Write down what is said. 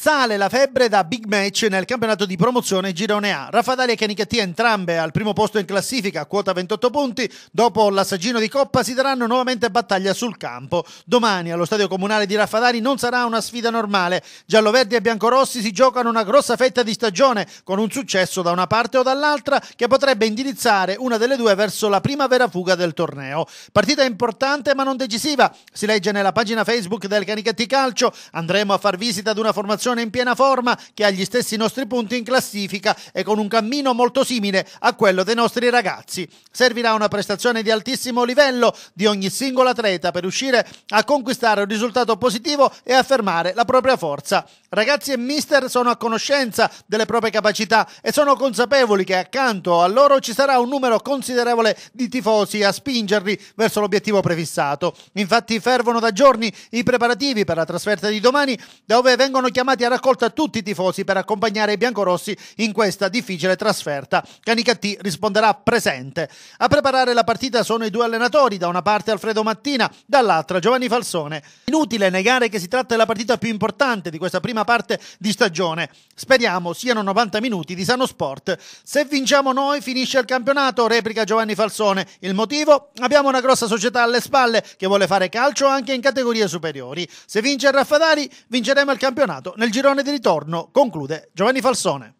Sale la febbre da big match nel campionato di promozione Girone A. Raffaele e Canicattì entrambe al primo posto in classifica, quota 28 punti. Dopo l'assaggino di Coppa si daranno nuovamente battaglia sul campo. Domani allo stadio comunale di Raffadari non sarà una sfida normale. Gialloverdi e biancorossi si giocano una grossa fetta di stagione con un successo da una parte o dall'altra che potrebbe indirizzare una delle due verso la primavera fuga del torneo. Partita importante ma non decisiva. Si legge nella pagina Facebook del Canicattì Calcio. Andremo a far visita ad una formazione formazione in piena forma che ha gli stessi nostri punti in classifica e con un cammino molto simile a quello dei nostri ragazzi. Servirà una prestazione di altissimo livello di ogni singola atleta per riuscire a conquistare un risultato positivo e affermare la propria forza. Ragazzi e mister sono a conoscenza delle proprie capacità e sono consapevoli che accanto a loro ci sarà un numero considerevole di tifosi a spingerli verso l'obiettivo prefissato. Infatti fervono da giorni i preparativi per la trasferta di domani, dove vengono chiamati Fossati ha raccolto tutti i tifosi per accompagnare i biancorossi in questa difficile trasferta. Canicattì risponderà presente. A preparare la partita sono i due allenatori, da una parte Alfredo Mattina, dall'altra Giovanni Falsone. Inutile negare che si tratta della partita più importante di questa prima parte di stagione. Speriamo siano 90 minuti di sano sport. Se vinciamo noi finisce il campionato, replica Giovanni Falsone. Il motivo? Abbiamo una grossa società alle spalle che vuole fare calcio anche in categorie superiori. Se vince il Raffadari vinceremo il campionato nel il girone di ritorno conclude Giovanni Falsone.